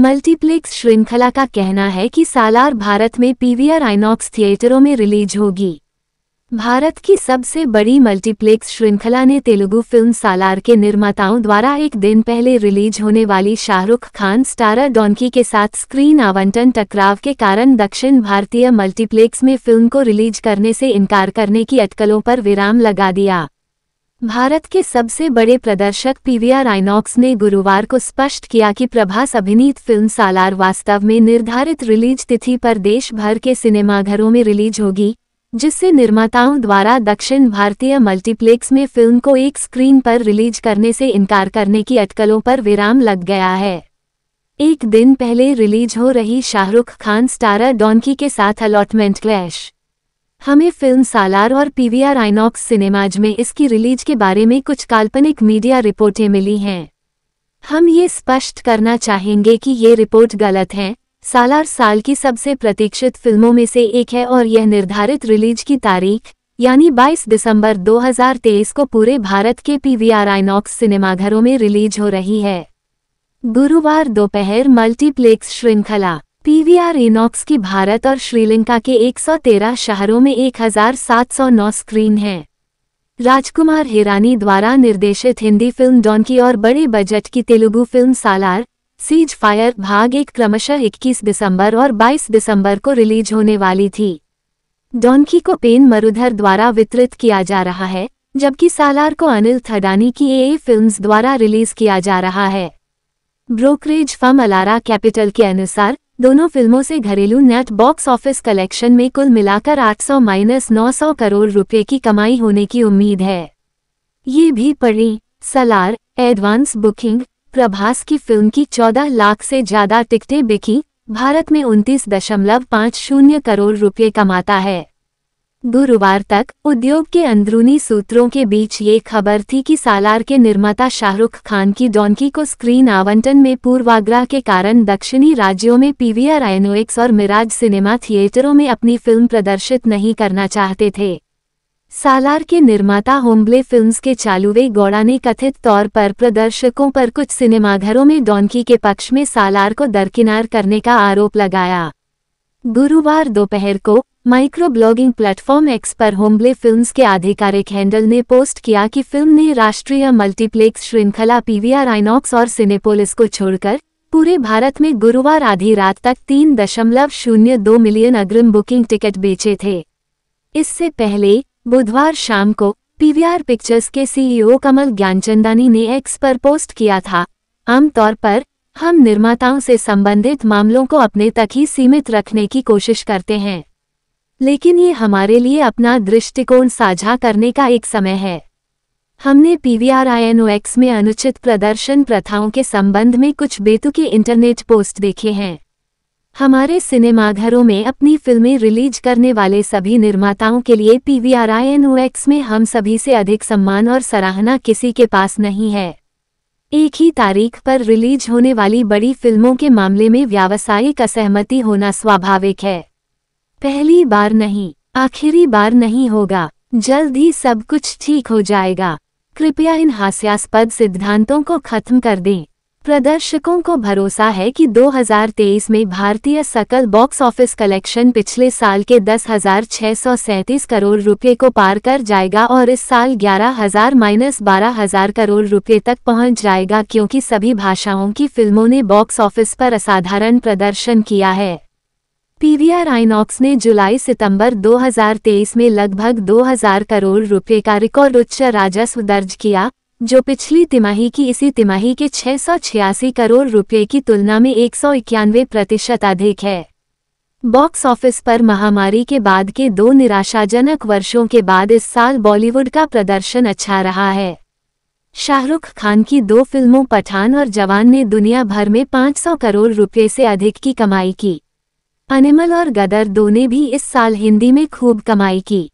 multiplex श्रृंखला का कहना है कि सालार भारत में पीवीआर आइनॉक्स थिएटरों में रिलीज होगी भारत की सबसे बड़ी मल्टीप्लेक्स श्रृंखला ने तेलुगु फिल्म सालार के निर्माताओं द्वारा एक दिन पहले रिलीज होने वाली शाहरुख खान स्टारर डॉनकी के साथ स्क्रीन आवंटन टकराव के कारण दक्षिण भारतीय मल्टीप्लेक्स में फिल्म को रिलीज करने से इनकार करने की अटकलों पर विराम लगा दिया भारत के सबसे बड़े प्रदर्शक पीवीआर आइनॉक्स ने गुरुवार को स्पष्ट किया कि प्रभास अभिनीत फिल्म सालार वास्तव में निर्धारित रिलीज तिथि पर देश भर के सिनेमाघरों में रिलीज होगी जिससे निर्माताओं द्वारा दक्षिण भारतीय मल्टीप्लेक्स में फिल्म को एक स्क्रीन पर रिलीज करने से इनकार करने की अटकलों पर विराम लग गया है एक दिन पहले रिलीज हो रही शाहरुख खान स्टारर डॉनकी के साथ अलॉटमेंट क्लैश हमें फिल्म सालार और पीवीआर आइनॉक्स सिनेमाज में इसकी रिलीज के बारे में कुछ काल्पनिक मीडिया रिपोर्टें मिली हैं हम ये स्पष्ट करना चाहेंगे कि ये रिपोर्ट गलत है सालार साल की सबसे प्रतीक्षित फिल्मों में से एक है और यह निर्धारित रिलीज की तारीख यानी 22 दिसंबर 2023 को पूरे भारत के पीवीआर आइनॉक्स सिनेमाघरों में रिलीज हो रही है गुरुवार दोपहर मल्टीप्लेक्स श्रृंखला पीवीआर इनॉक्स की भारत और श्रीलंका के 113 शहरों में 1709 स्क्रीन है राजकुमार हिरानी द्वारा निर्देशित हिंदी फिल्म डॉनकी और बड़े बजट की Telugu film Salaar ceasefire भाग एक क्रमशः 21 दिसंबर और 22 दिसंबर को रिलीज होने वाली थी डॉनकी को पेन मरुधर द्वारा वितरित किया जा रहा है जबकि सालार को अनिल थडानी की ए फिल्म्स द्वारा रिलीज किया जा रहा है ब्रोकरेज फर्म अलारा कैपिटल के अनुसार दोनों फिल्मों से घरेलू नेट बॉक्स ऑफिस कलेक्शन में कुल मिलाकर 800 माइनस 900 करोड़ रुपए की कमाई होने की उम्मीद है ये भी पढ़ें सलार एडवांस बुकिंग प्रभास की फिल्म की 14 लाख से ज़्यादा टिकटें बिकी भारत में उनतीस दशमलव पाँच शून्य करोड़ रुपये कमाता है गुरुवार तक उद्योग के अंदरूनी सूत्रों के बीच ये खबर थी कि सालार के निर्माता शाहरुख खान की डॉन्की को स्क्रीन आवंटन में पूर्वाग्रह के कारण दक्षिणी राज्यों में पीवीआर आयनोएक्स और मिराज सिनेमा थिएटरों में अपनी फिल्म प्रदर्शित नहीं करना चाहते थे सालार के निर्माता होम्बले फिल्म्स के चालुवे गौड़ा ने कथित तौर पर प्रदर्शकों पर कुछ सिनेमाघरों में डॉन्की के पक्ष में सालार को दरकिनार करने का आरोप लगाया गुरुवार दोपहर को माइक्रो ब्लॉगिंग प्लेटफॉर्म एक्स पर होम्बले फिल्म्स के आधिकारिक हैंडल ने पोस्ट किया कि फिल्म ने राष्ट्रीय मल्टीप्लेक्स श्रृंखला पीवीआर आइनॉक्स और सिनेपोलिस को छोड़कर पूरे भारत में गुरुवार आधी रात तक तीन दशमलव शून्य दो मिलियन अग्रिम बुकिंग टिकट बेचे थे इससे पहले बुधवार शाम को पीवीआर पिक्चर्स के सीईओ कमल ज्ञानचंदानी ने एक्स पर पोस्ट किया था आमतौर पर हम निर्माताओं से संबंधित मामलों को अपने तक ही सीमित रखने की कोशिश करते हैं लेकिन ये हमारे लिए अपना दृष्टिकोण साझा करने का एक समय है हमने पीवीआरआईएनओएक्स में अनुचित प्रदर्शन प्रथाओं के संबंध में कुछ बेतुके इंटरनेट पोस्ट देखे हैं हमारे सिनेमाघरों में अपनी फिल्में रिलीज करने वाले सभी निर्माताओं के लिए पीवीआरआईएनओएक्स में हम सभी से अधिक सम्मान और सराहना किसी के पास नहीं है एक ही तारीख पर रिलीज होने वाली बड़ी फिल्मों के मामले में व्यावसायिक असहमति होना स्वाभाविक है पहली बार नहीं आखिरी बार नहीं होगा जल्द ही सब कुछ ठीक हो जाएगा कृपया इन हास्यास्पद सिद्धांतों को खत्म कर दें प्रदर्शकों को भरोसा है कि 2023 में भारतीय सकल बॉक्स ऑफिस कलेक्शन पिछले साल के दस हजार करोड़ रुपए को पार कर जाएगा और इस साल ग्यारह हजार माइनस बारह हजार करोड़ रुपए तक पहुंच जाएगा क्योंकि सभी भाषाओं की फिल्मों ने बॉक्स ऑफिस पर असाधारण प्रदर्शन किया है पीवीआर आइनॉक्स ने जुलाई सितंबर 2023 में लगभग 2000 करोड़ रुपए का रिकॉर्ड उच्च राजस्व दर्ज किया जो पिछली तिमाही की इसी तिमाही के छह करोड़ रुपए की तुलना में एक प्रतिशत अधिक है बॉक्स ऑफिस पर महामारी के बाद के दो निराशाजनक वर्षों के बाद इस साल बॉलीवुड का प्रदर्शन अच्छा रहा है शाहरुख खान की दो फिल्मों पठान और जवान ने दुनिया भर में 500 करोड़ रुपए से अधिक की कमाई की अनिमल और गदर दोनों भी इस साल हिंदी में खूब कमाई की